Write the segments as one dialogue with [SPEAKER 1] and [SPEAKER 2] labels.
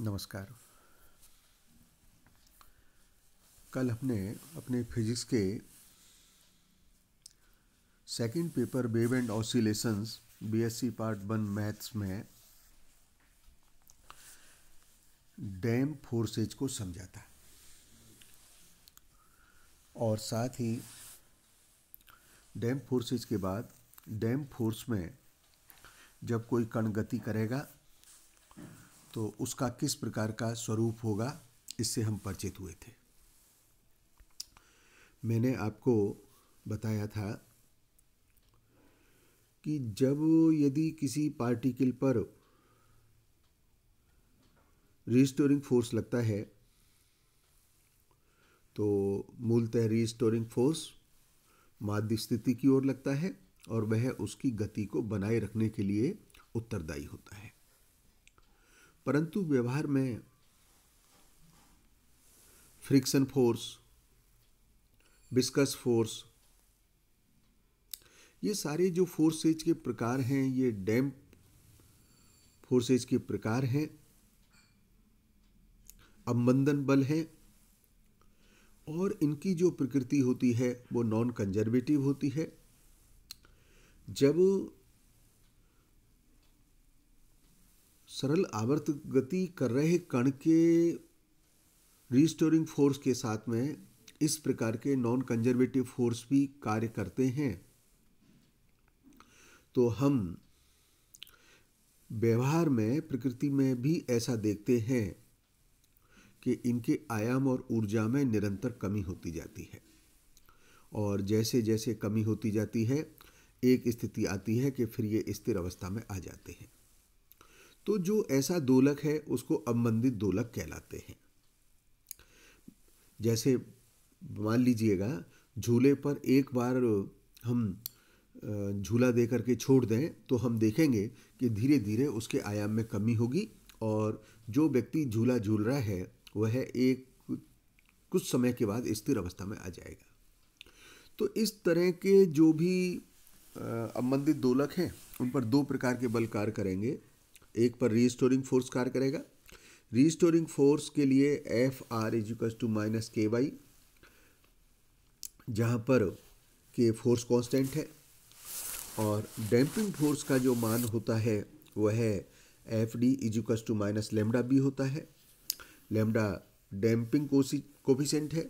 [SPEAKER 1] नमस्कार कल हमने अपने फिजिक्स के second paper wave and oscillations BSc part one maths में डैम फोर्सेज को समझा था और साथ ही डैम फोर्सेज के बाद डैम फोर्स में जब कोई कण गति करेगा तो उसका किस प्रकार का स्वरूप होगा इससे हम परिचित हुए थे मैंने आपको बताया था कि जब यदि किसी पार्टिकल पर रिस्टोरिंग फोर्स लगता है तो मूलतः रिस्टोरिंग फोर्स माध्य स्थिति की ओर लगता है और वह उसकी गति को बनाए रखने के लिए उत्तरदायी होता है परंतु व्यवहार में फ्रिक्शन फोर्स बिस्कस फोर्स ये सारे जो फोर्सेज के प्रकार हैं ये डैम्प फोर्सेज के प्रकार हैं अवमंदन बल हैं और इनकी जो प्रकृति होती है वो नॉन कंजर्वेटिव होती है जब सरल आवर्त गति कर रहे कण के रिस्टोरिंग फोर्स के साथ में इस प्रकार के नॉन कंजर्वेटिव फोर्स भी कार्य करते हैं तो हम व्यवहार में प्रकृति में भी ऐसा देखते हैं कि इनके आयाम और ऊर्जा में निरंतर कमी होती जाती है और जैसे जैसे कमी होती जाती है एक स्थिति आती है कि फिर ये स्थिर अवस्था में आ जाते हैं तो जो ऐसा दोलक है उसको अवमंदित दोलक कहलाते हैं जैसे मान लीजिएगा झूले पर एक बार हम झूला दे करके छोड़ दें तो हम देखेंगे कि धीरे धीरे उसके आयाम में कमी होगी और जो व्यक्ति झूला झूल रहा है वह एक कुछ समय के बाद स्थिर अवस्था में आ जाएगा तो इस तरह के जो भी अवमंदित दोलक हैं उन पर दो प्रकार के बल कार्य करेंगे एक पर रीस्टोरिंग फोर्स कार्य करेगा रीस्टोरिंग फोर्स के लिए F R is equals to minus k y जहाँ पर के फोर्स कांस्टेंट है और डैम्पिंग फोर्स का जो मान होता है वह है F D is equals to minus lambda b होता है लेमडा डैम्पिंग कोसी कोफिशेंट है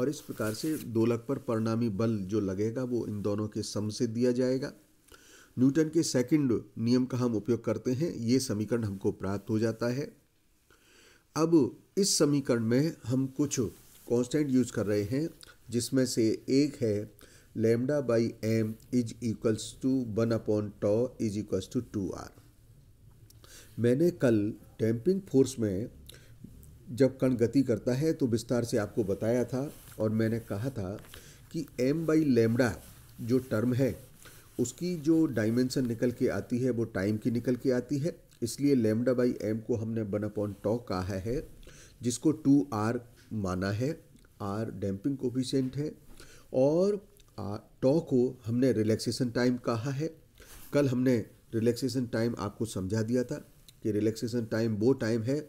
[SPEAKER 1] और इस प्रकार से दोलक पर परिणामी बल जो लगेगा वो इन दोनों के सम से दिया जाएगा न्यूटन के सेकंड नियम का हम उपयोग करते हैं ये समीकरण हमको प्राप्त हो जाता है अब इस समीकरण में हम कुछ कांस्टेंट यूज कर रहे हैं जिसमें से एक है lambda by m is equals to one upon tau is equals to two r मैंने कल डैम्पिंग फोर्स में जब कण गति करता है तो विस्तार से आपको बताया था और मैंने कहा था कि एम बाई लेमडा जो टर्म है उसकी जो डायमेंसन निकल के आती है वो टाइम की निकल के आती है इसलिए लेमडा बाई एम को हमने बन अपॉन टॉ कहा है जिसको टू आर माना है आर डैम्पिंग कोफिशेंट है और टॉ को हमने रिलैक्सेशन टाइम कहा है कल हमने रिलैक्सेशन टाइम आपको समझा दिया था कि रिलैक्सेशन टाइम वो टाइम है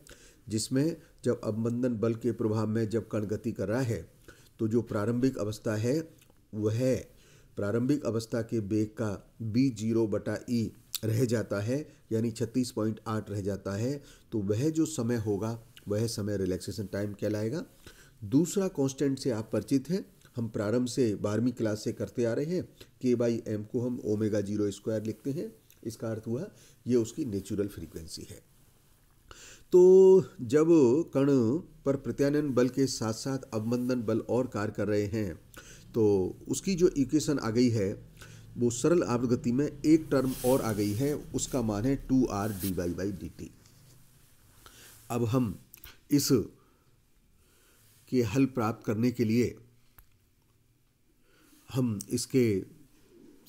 [SPEAKER 1] जिसमें जब अवबंधन बल के प्रभाव में जब कण गति कर रहा है तो जो प्रारंभिक अवस्था है वह प्रारंभिक अवस्था के बेग का बी जीरो बटा ई e रह जाता है यानी छत्तीस पॉइंट आठ रह जाता है तो वह जो समय होगा वह समय रिलैक्सेशन टाइम कहलाएगा दूसरा कांस्टेंट से आप परिचित हैं हम प्रारंभ से बारहवीं क्लास से करते आ रहे हैं के बाई एम को हम ओमेगा जीरो स्क्वायर लिखते हैं इसका अर्थ हुआ ये उसकी नेचुरल फ्रीक्वेंसी है तो जब कण पर प्रत्यानयन बल के साथ साथ अवमंदन बल और कार्य कर रहे हैं तो उसकी जो इक्वेशन आ गई है वो सरल आवृत्ति में एक टर्म और आ गई है उसका मान है two r d y by d t अब हम इस के हल प्राप्त करने के लिए हम इसके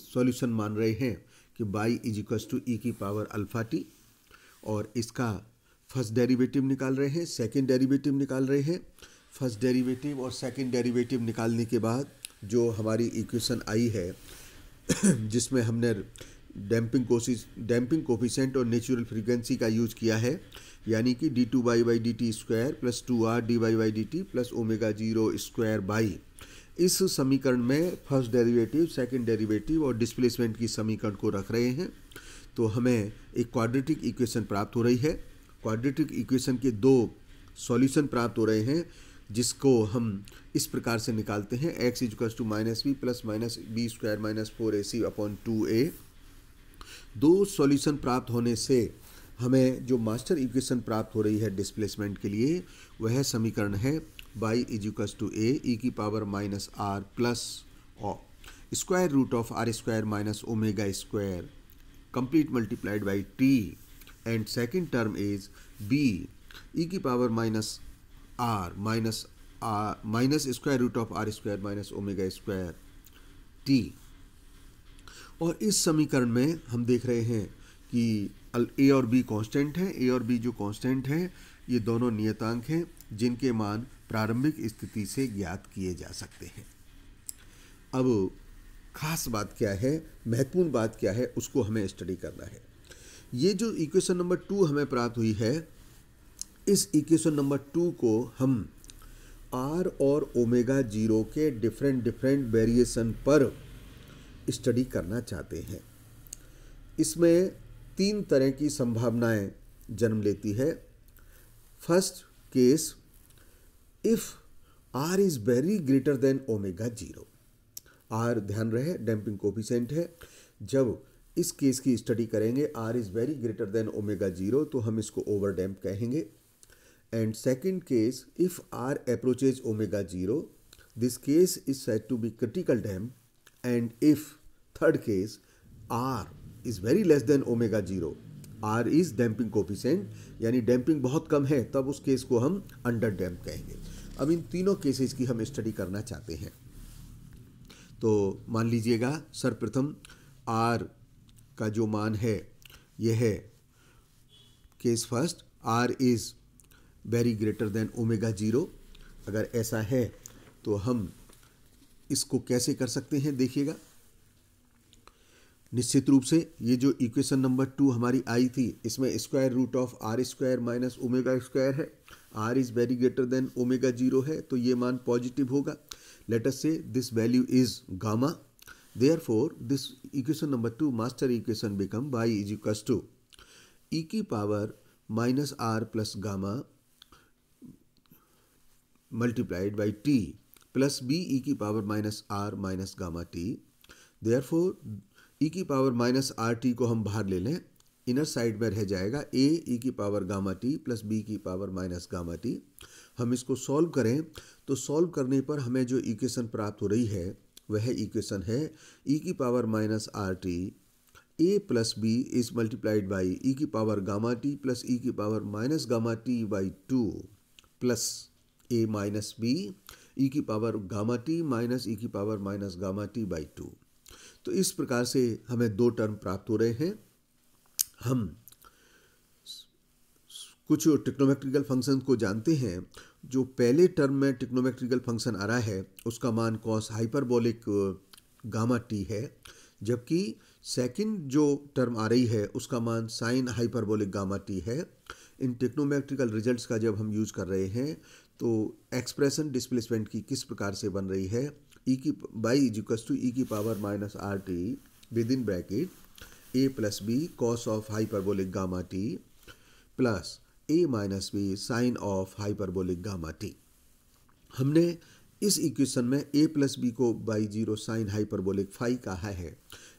[SPEAKER 1] सॉल्यूशन मान रहे हैं कि y is equals to e की पावर अल्फा टी और इसका फर्स्ट डेरिवेटिव निकाल रहे हैं सेकंड डेरिवेटिव निकाल रहे हैं फर्स्ट डेरिवेटिव और सेकंड डेरिवेटिव निकालने के बाद जो हमारी इक्वेशन आई है जिसमें हमने डैम्पिंग कोशिश डैम्पिंग कोफिशेंट और नेचुरल फ्रीक्वेंसी का यूज किया है यानी कि d two y by d t square plus two r d y by d t plus omega zero square y इस समीकरण में फर्स्ट डेरिवेटिव सेकंड डेरिवेटिव और डिस्प्लेसमेंट की समीकरण को रख रहे हैं तो हमें एक क्वाड्रेटिक इक्वेशन प्राप्त हो रही है क्वाड्रेटिक इक्वेशन के दो सॉल्यूशन प्राप्त हो रहे हैं जिसको हम इस प्रकार से निकालते हैं x is to minus b plus minus b square minus four a c upon two a दो सॉल्यूशन प्राप्त होने से हमें जो मास्टर इक्वेशन प्राप्त हो रही है डिस्प्लेसमेंट के लिए वह समीकरण है बाई इजिकस टू ए ई की power minus r plus o square root of r square minus omega square complete multiplied by t and second term is b e की power minus r minus minus square root of r square minus omega square t और इस समीकरण में हम देख रहे हैं कि ए और बी कांस्टेंट हैं ए और बी जो कांस्टेंट हैं ये दोनों नियतांक हैं जिनके मान प्रारंभिक स्थिति से ज्ञात किए जा सकते हैं अब खास बात क्या है महत्वपूर्ण बात क्या है उसको हमें स्टडी करना है ये जो इक्वेशन नंबर टू हमें प्राप्त हुई है इस इक्वेशन नंबर टू को हम आर और ओमेगा जीरो के डिफरेंट डिफरेंट वेरिएशन पर स्टडी करना चाहते हैं इसमें तीन तरह की संभावनाएं जन्म लेती है first case if r is very greater than omega zero r ध्यान रहे डैम्पिंग कोफिशेंट है जब इस केस की स्टडी करेंगे r is very greater than omega zero तो हम इसको ओवर डैम्प कहेंगे And second case, if r approaches omega 0, this case is said to be critical damped. And if, third case, r is very less than omega 0, r is damping coefficient, यानी damping बहुत कम है तब उस case को हम under damp कहेंगे अब इन तीनों केसेस की हम स्टडी करना चाहते हैं तो मान लीजिएगा सर्वप्रथम आर का जो मान है यह है case first r is very greater than omega zero अगर ऐसा है तो हम इसको कैसे कर सकते हैं देखिएगा निश्चित रूप से ये जो इक्वेशन नंबर टू हमारी आई थी इसमें square root of r square minus omega square है r is very greater than omega zero है तो ये मान पॉजिटिव होगा let us say this value is gamma therefore this equation number two master equation become y is equals to e की power minus r plus gamma multiplied by t plus b e की power minus r minus gamma t. Therefore, e की power minus r t को हम बाहर ले लें inner side में रह जाएगा a e की power gamma t plus b की पावर माइनस गामा t हम इसको सॉल्व करें तो सॉल्व करने पर हमें जो इक्वेशन प्राप्त हो रही है वह इक्वेशन है e की power minus r t a plus b is multiplied by e की power gamma t plus e की power minus gamma t by two plus a minus b e की power gamma t minus e की power minus gamma t by two तो इस प्रकार से हमें दो टर्म प्राप्त हो रहे हैं हम कुछ टिक्नोमेट्रिकल फंक्शन को जानते हैं जो पहले टर्म में टिक्नोमेट्रिकल फंक्शन आ रहा है उसका मान कॉस हाइपरबोलिक गामा टी है जबकि सेकंड जो टर्म आ रही है उसका मान साइन हाइपरबोलिक गामा टी है इन टेक्नोमेट्रिकल रिजल्ट्स का जब हम यूज़ कर रहे हैं तो एक्सप्रेशन डिस्प्लेसमेंट की किस प्रकार से बन रही है ई e की बाई इजिकल्स टू ई की power minus r t within bracket a plus b cos of hyperbolic gamma t plus a minus b sine of hyperbolic gamma t हमने इस इक्वेशन में a plus b को y zero sine hyperbolic phi कहा है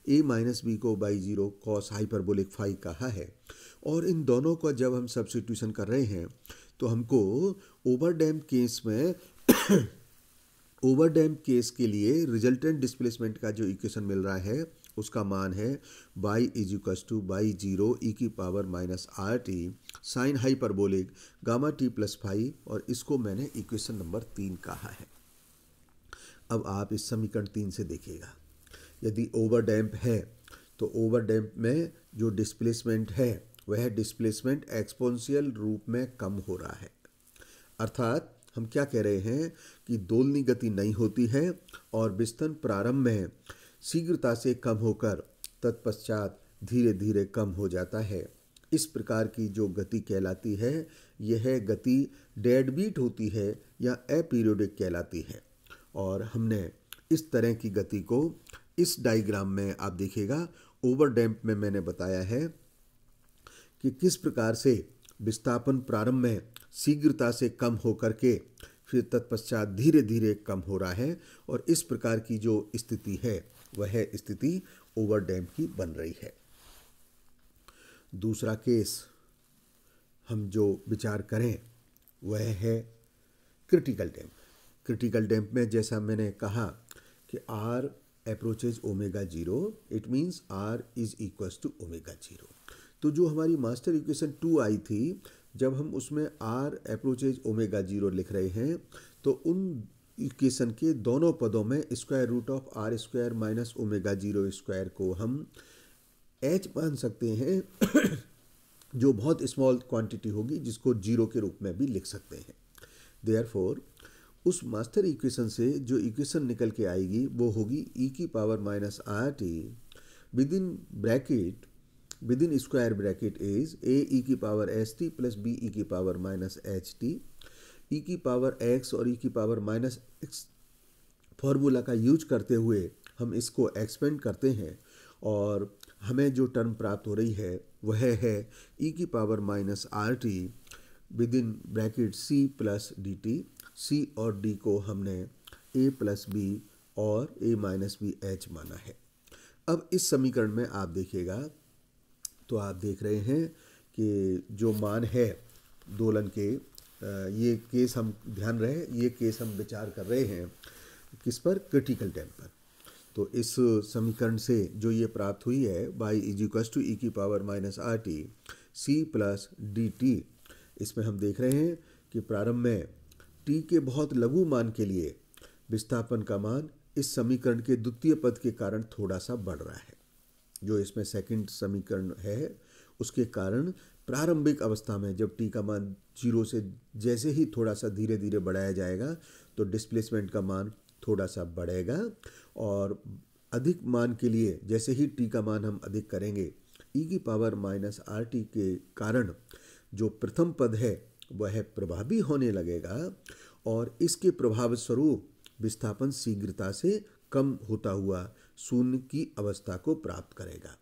[SPEAKER 1] a minus b को y zero cos hyperbolic phi कहा है और इन दोनों को जब हम सब्सिट्यूशन कर रहे हैं तो हमको ओवर डैम केस में ओवर डैम केस के लिए रिजल्टेंट डिस्प्लेसमेंट का जो इक्वेशन मिल रहा है उसका मान है y is equals to by zero e की power minus r t sine हाई बोले गामा टी प्लस फाइव और इसको मैंने इक्वेशन नंबर तीन कहा है अब आप इस समीकरण तीन से देखिएगा यदि ओवर डैम्प है तो ओवर डैम्प में जो डिस्प्लेसमेंट है वह डिस्प्लेसमेंट एक्सपोनशियल रूप में कम हो रहा है अर्थात हम क्या कह रहे हैं कि दोलनी गति नहीं होती है और बिस्तन प्रारंभ में शीघ्रता से कम होकर तत्पश्चात धीरे धीरे कम हो जाता है इस प्रकार की जो गति कहलाती है यह गति डेड बीट होती है या एपीरियोडिक कहलाती है और हमने इस तरह की गति को इस डायग्राम में आप देखिएगा ओवर डैम्प में मैंने बताया है कि किस प्रकार से विस्थापन प्रारंभ में शीघ्रता से कम हो करके फिर तत्पश्चात धीरे धीरे कम हो रहा है और इस प्रकार की जो स्थिति है वह स्थिति ओवर डैम की बन रही है दूसरा केस हम जो विचार करें वह है क्रिटिकल डैम्प क्रिटिकल डैम्प में जैसा मैंने कहा कि r approaches omega zero it means r is equals to omega zero तो जो हमारी मास्टर इक्वेशन टू आई थी जब हम उसमें आर अप्रोचेज ओमेगा जीरो लिख रहे हैं तो उन इक्वेशन के दोनों पदों में square root of r square minus omega zero square को हम एच मान सकते हैं जो बहुत स्मॉल क्वांटिटी होगी जिसको जीरो के रूप में भी लिख सकते हैं देयर उस मास्टर इक्वेशन से जो इक्वेशन निकल के आएगी वो होगी ई e की power minus r t within bracket in square bracket is a e की power s t plus b e की power minus h t e की पावर एक्स और ई की पावर माइनस एक्स फॉर्मूला का use करते हुए हम इसको एक्सपेंड करते हैं और हमें जो टर्म प्राप्त हो रही है वह है ई की power minus r t within bracket c plus d t c और डी को हमने ए प्लस बी और ए माइनस बी एच माना है अब इस समीकरण में आप देखिएगा तो आप देख रहे हैं कि जो मान है दोलन के ये केस हम ध्यान रहे ये केस हम विचार कर रहे हैं किस पर क्रिटिकल टाइम पर तो इस समीकरण से जो ये प्राप्त हुई है y is equal to e की power minus r t c plus d t इसमें हम देख रहे हैं कि प्रारंभ में टी के बहुत लघु मान के लिए विस्थापन का मान इस समीकरण के द्वितीय पद के कारण थोड़ा सा बढ़ रहा है जो इसमें सेकंड समीकरण है उसके कारण प्रारंभिक अवस्था में जब टी का मान जीरो से जैसे ही थोड़ा सा धीरे धीरे बढ़ाया जाएगा तो डिस्प्लेसमेंट का मान थोड़ा सा बढ़ेगा और अधिक मान के लिए जैसे ही टी का मान हम अधिक करेंगे ई e की पावर माइनस आर टी के कारण जो प्रथम पद है वह प्रभावी होने लगेगा और इसके प्रभाव स्वरूप विस्थापन शीघ्रता से कम होता हुआ शून्य की अवस्था को प्राप्त करेगा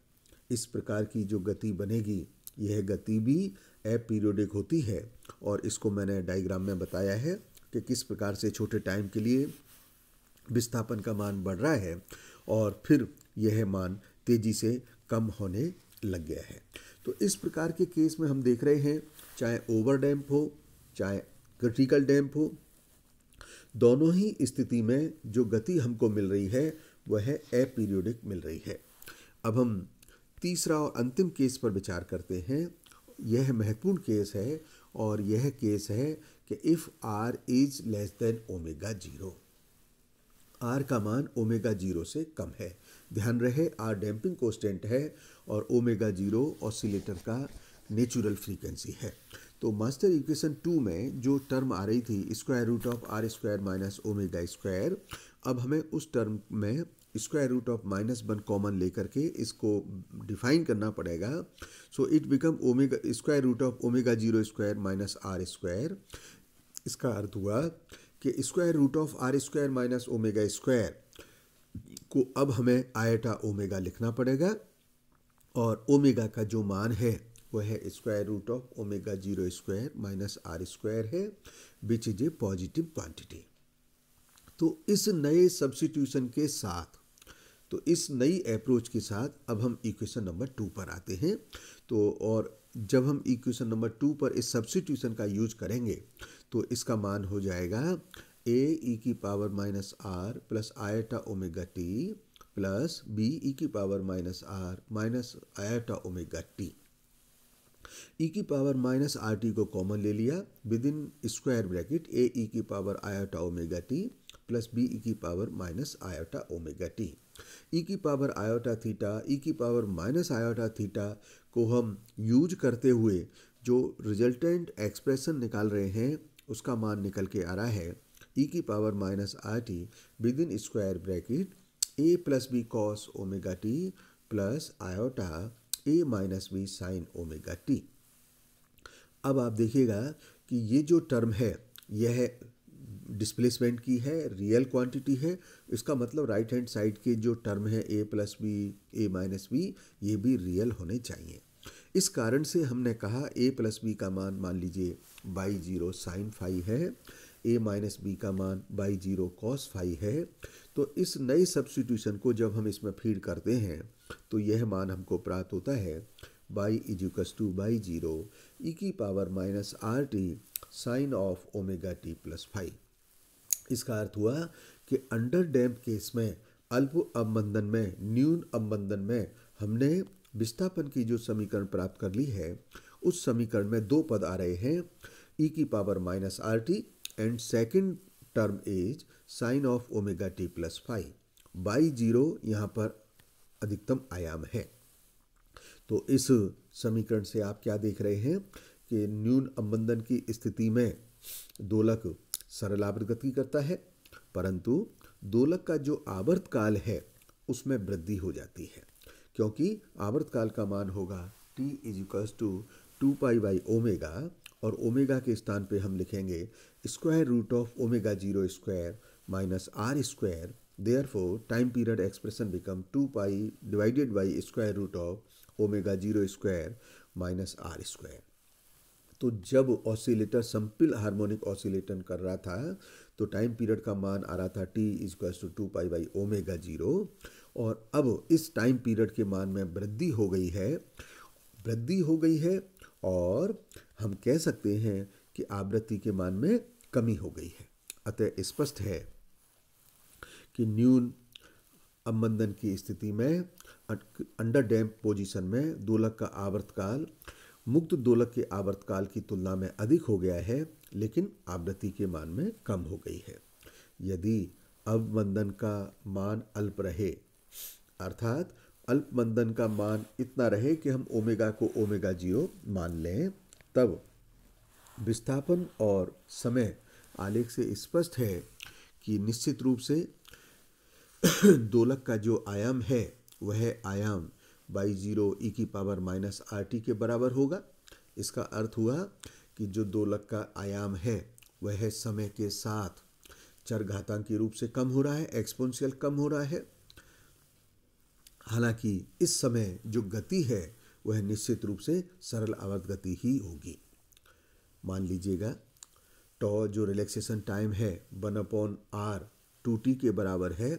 [SPEAKER 1] इस प्रकार की जो गति बनेगी यह गति भी अपीरियोडिक होती है और इसको मैंने डायग्राम में बताया है कि किस प्रकार से छोटे टाइम के लिए विस्थापन का मान बढ़ रहा है और फिर यह मान तेज़ी से कम होने लग गया है तो इस प्रकार के केस में हम देख रहे हैं चाहे ओवर डैम्प हो चाहे क्रिटिकल डैम्प हो दोनों ही स्थिति में जो गति हमको मिल रही है वह एपीरियोडिक मिल रही है अब हम तीसरा और अंतिम केस पर विचार करते हैं यह महत्वपूर्ण केस है और यह केस है कि if r is less than omega zero r का मान ओमेगा जीरो से कम है ध्यान रहे आर डैम्पिंग कोस्टेंट है और ओमेगा जीरो ऑसिलेटर का नेचुरल फ्रीक्वेंसी है तो मास्टर इक्वेशन टू में जो टर्म आ रही थी square root of r square minus omega square अब हमें उस टर्म में square root of minus one common लेकर के इसको डिफाइन करना पड़ेगा so it become omega square root of omega zero square minus r square इसका अर्थ हुआ कि square root of r square minus omega square को अब हमें आयटा ओमेगा लिखना पड़ेगा और ओमेगा का जो मान है वह है square root of omega zero square minus r square है which is a positive quantity तो इस नए सब्सिट्यूशन के साथ तो इस नई अप्रोच के साथ अब हम इक्वेशन नंबर टू पर आते हैं तो और जब हम इक्वेशन नंबर टू पर इस सब्सिट्यूशन का यूज करेंगे तो इसका मान हो जाएगा ए ई e की power minus r plus iota omega t plus b e की power minus r minus iota omega t e की पावर माइनस आर टी को कॉमन ले लिया within square bracket a e की power iota omega t plus b e की power minus iota omega t e की power iota theta E की power minus iota theta को हम use करते हुए जो रिजल्टेंट एक्सप्रेशन निकाल रहे हैं उसका मान निकल के आ रहा है ई e की power minus r t within square bracket a plus b cos omega t plus iota a minus b sine omega t अब आप देखिएगा कि ये जो टर्म है यह डिस्प्लेसमेंट की है रियल क्वांटिटी है इसका मतलब राइट हैंड साइड के जो टर्म है a plus b a minus b ये भी रियल होने चाहिए इस कारण से हमने कहा ए प्लस बी का मान मान लीजिए बाई जीरो साइन फाइव है ए माइनस बी का मान बाई जीरो कॉस फाइव है तो इस नई सब्सिट्यूशन को जब हम इसमें फीड करते हैं तो यह मान हमको प्राप्त होता है y is equals to by zero e की power minus r t sine of omega t plus phi इसका अर्थ हुआ कि अंडर डैम्प केस में अल्प अवबंधन में न्यून अवबंधन में हमने विस्थापन की जो समीकरण प्राप्त कर ली है उस समीकरण में दो पद आ रहे हैं ई e की power minus r t and second term is sine of omega t plus five by zero यहाँ पर अधिकतम आयाम है तो इस समीकरण से आप क्या देख रहे हैं कि न्यून अवमंदन की स्थिति में दोलक सरल आवर्त गति करता है परंतु दोलक का जो आवर्त काल है उसमें वृद्धि हो जाती है क्योंकि आवर्त काल का मान होगा t is equals to two pi by omega और ओमेगा के स्थान पे हम लिखेंगे square root of omega zero square minus r square therefore time period expression become two pi divided by square root of omega zero square minus r square तो जब oscillator सम्पिल harmonic ऑसिलेटन कर रहा था तो टाइम पीरियड का मान आ रहा था t is to two pi by omega zero और अब इस टाइम पीरियड के मान में वृद्धि हो गई है वृद्धि हो गई है और हम कह सकते हैं कि आवृत्ति के मान में कमी हो गई है अतः स्पष्ट है कि न्यून अमंदन की स्थिति में अंडर डैम्प पोजीशन में दोलक का आवर्तकाल मुक्त दोलक के आवर्तकाल की तुलना में अधिक हो गया है लेकिन आवृत्ति के मान में कम हो गई है यदि अवमंदन का मान अल्प रहे अर्थात अल्पमंदन का मान इतना रहे कि हम ओमेगा को ओमेगा जियो मान लें तब विस्थापन और समय आलेख से स्पष्ट है कि निश्चित रूप से दोलक का जो आयाम है वह आयाम बाई ज़ीरो ई e की पावर माइनस आर टी के बराबर होगा इसका अर्थ हुआ कि जो दोलक का आयाम है वह है समय के साथ चर घातांकी रूप से कम हो रहा है एक्सपोनशियल कम हो रहा है हालांकि इस समय जो गति है वह निश्चित रूप से सरल आवर्त गति ही होगी मान लीजिएगा टॉ जो रिलैक्सेशन टाइम है one upon r two t के बराबर है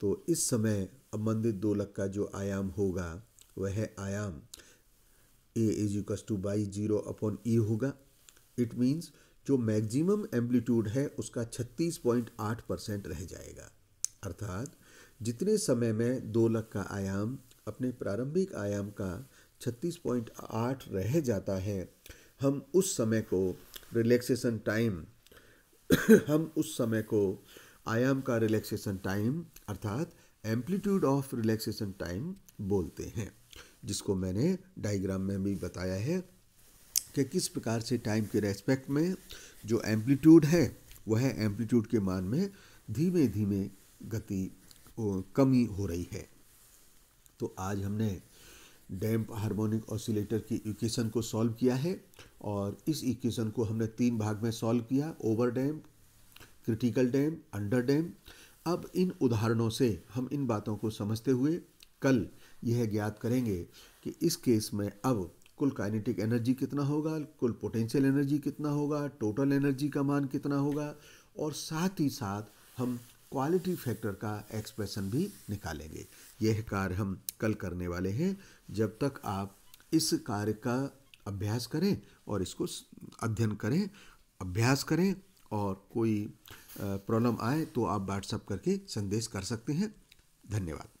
[SPEAKER 1] तो इस समय मंदिर दोलक का जो आयाम होगा वह आयाम a is equals to by zero upon e होगा इट मीन्स जो मैक्सिमम एम्पलीट्यूड है उसका 36.8 परसेंट रह जाएगा अर्थात जितने समय में दोलक का आयाम अपने प्रारंभिक आयाम का 36.8 रह जाता है हम उस समय को रिलैक्सेशन टाइम हम उस समय को आयाम का रिलैक्सेशन टाइम अर्थात एम्पलीट्यूड ऑफ रिलैक्सेशन टाइम बोलते हैं जिसको मैंने डायग्राम में भी बताया है कि किस प्रकार से टाइम के रेस्पेक्ट में जो एम्पलीट्यूड है वह एम्पलीट्यूड के मान में धीमे धीमे गति कमी हो रही है तो आज हमने डैम्प हार्मोनिक ऑसिलेटर की इक्वेशन को सॉल्व किया है और इस इक्वेशन को हमने तीन भाग में सॉल्व किया over damp critical damp under damp अब इन उदाहरणों से हम इन बातों को समझते हुए कल यह ज्ञात करेंगे कि इस केस में अब कुल काइनेटिक एनर्जी कितना होगा कुल पोटेंशियल एनर्जी कितना होगा टोटल एनर्जी का मान कितना होगा और साथ ही साथ हम क्वालिटी फैक्टर का एक्सप्रेशन भी निकालेंगे यह कार्य हम कल करने वाले हैं जब तक आप इस कार्य का अभ्यास करें और इसको अध्ययन करें अभ्यास करें और कोई प्रॉब्लम आए तो आप व्हाट्सअप करके संदेश कर सकते हैं धन्यवाद